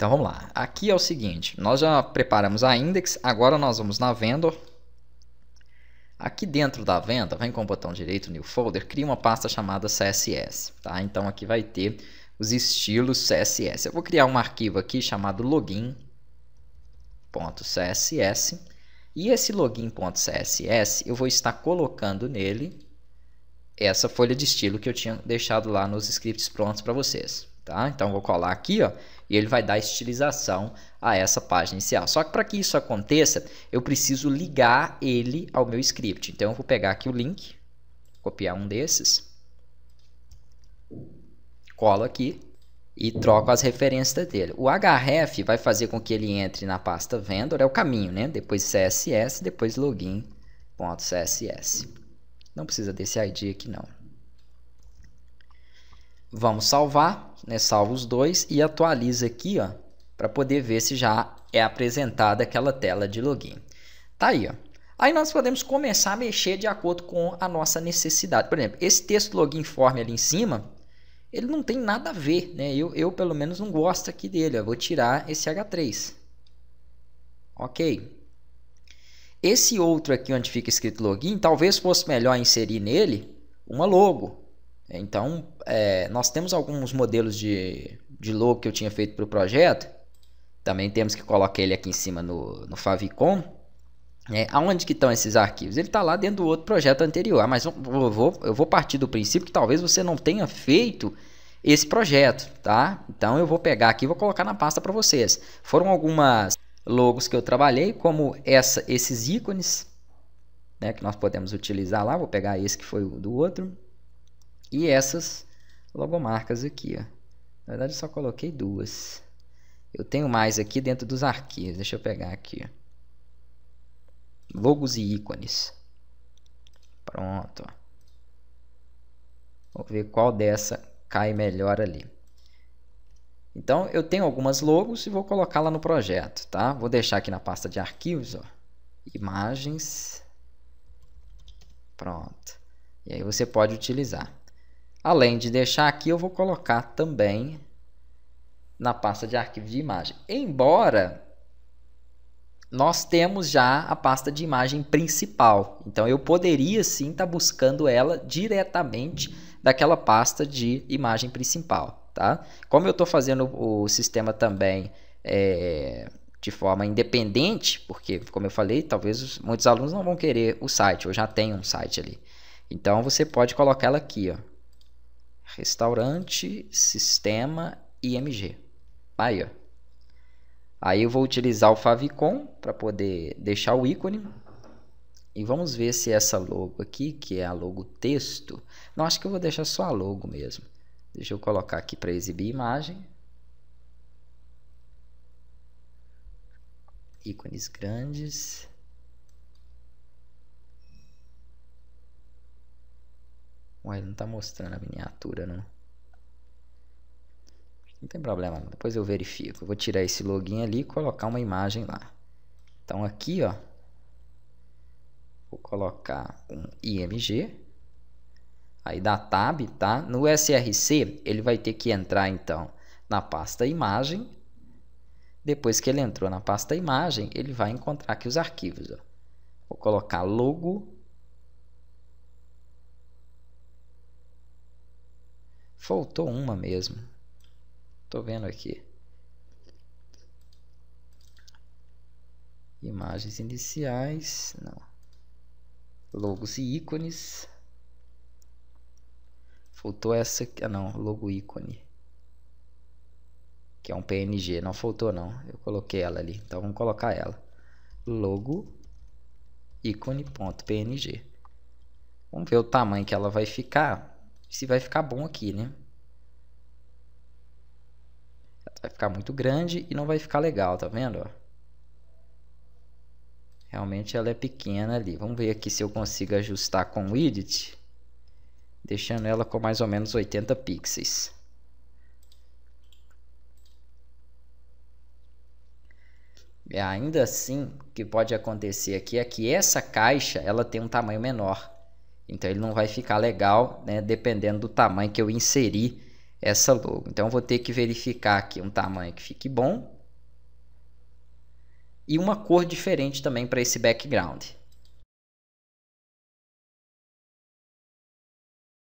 Então vamos lá. Aqui é o seguinte, nós já preparamos a index, agora nós vamos na vendor. Aqui dentro da venda, vem com o botão direito new folder, cria uma pasta chamada CSS, tá? Então aqui vai ter os estilos CSS. Eu vou criar um arquivo aqui chamado login.css e esse login.css eu vou estar colocando nele essa folha de estilo que eu tinha deixado lá nos scripts prontos para vocês. Tá? Então vou colar aqui ó, e ele vai dar estilização a essa página inicial. Só que para que isso aconteça, eu preciso ligar ele ao meu script. Então eu vou pegar aqui o link, copiar um desses, colo aqui e troco as referências dele. O href vai fazer com que ele entre na pasta vendor, é o caminho, né? Depois CSS, depois login.css. Não precisa desse ID aqui não. Vamos salvar, né? Salva os dois e atualiza aqui, ó, para poder ver se já é apresentada aquela tela de login. Tá aí, ó. Aí nós podemos começar a mexer de acordo com a nossa necessidade. Por exemplo, esse texto login form ali em cima, ele não tem nada a ver, né? Eu, eu pelo menos não gosto aqui dele, eu vou tirar esse H3. OK. Esse outro aqui onde fica escrito login, talvez fosse melhor inserir nele uma logo, então, é, nós temos alguns modelos de, de logo que eu tinha feito para o projeto. Também temos que colocar ele aqui em cima no, no favicon. É, aonde que estão esses arquivos? Ele está lá dentro do outro projeto anterior. Ah, mas eu vou, eu vou partir do princípio que talvez você não tenha feito esse projeto, tá? Então eu vou pegar aqui e vou colocar na pasta para vocês. Foram algumas logos que eu trabalhei, como essa, esses ícones, né, que nós podemos utilizar lá. Vou pegar esse que foi do outro. E essas logomarcas aqui, ó. Na verdade, eu só coloquei duas. Eu tenho mais aqui dentro dos arquivos. Deixa eu pegar aqui. Logos e ícones. Pronto. Vou ver qual dessa cai melhor ali. Então, eu tenho algumas logos e vou colocá-la no projeto, tá? Vou deixar aqui na pasta de arquivos, ó. Imagens. Pronto. E aí você pode utilizar. Além de deixar aqui, eu vou colocar também na pasta de arquivo de imagem. Embora nós temos já a pasta de imagem principal, então eu poderia sim estar tá buscando ela diretamente daquela pasta de imagem principal, tá? Como eu estou fazendo o sistema também é, de forma independente, porque como eu falei, talvez muitos alunos não vão querer o site, eu já tenho um site ali. Então você pode colocar ela aqui, ó, restaurante, sistema, IMG. Aí, ó. Aí eu vou utilizar o favicon para poder deixar o ícone. E vamos ver se essa logo aqui, que é a logo texto. Não, acho que eu vou deixar só a logo mesmo. Deixa eu colocar aqui para exibir imagem. Ícones grandes. Mas não tá mostrando a miniatura, não. Não tem problema, não. depois eu verifico. Eu vou tirar esse login ali e colocar uma imagem lá. Então aqui, ó. Vou colocar um IMG. Aí da tab, tá? No SRC, ele vai ter que entrar, então, na pasta imagem. Depois que ele entrou na pasta imagem, ele vai encontrar aqui os arquivos, ó. Vou colocar logo Faltou uma mesmo. Tô vendo aqui. Imagens iniciais, não. Logos e ícones. Faltou essa, ah não, logo ícone. Que é um PNG, não faltou não. Eu coloquei ela ali, então vamos colocar ela. Logo ícone.png. Vamos ver o tamanho que ela vai ficar, se vai ficar bom aqui, né? vai ficar muito grande e não vai ficar legal, tá vendo? Realmente ela é pequena ali. Vamos ver aqui se eu consigo ajustar com o Edit, deixando ela com mais ou menos 80 pixels. E ainda assim, o que pode acontecer aqui é que essa caixa ela tem um tamanho menor. Então ele não vai ficar legal, né, dependendo do tamanho que eu inserir essa logo. Então vou ter que verificar aqui um tamanho que fique bom e uma cor diferente também para esse background.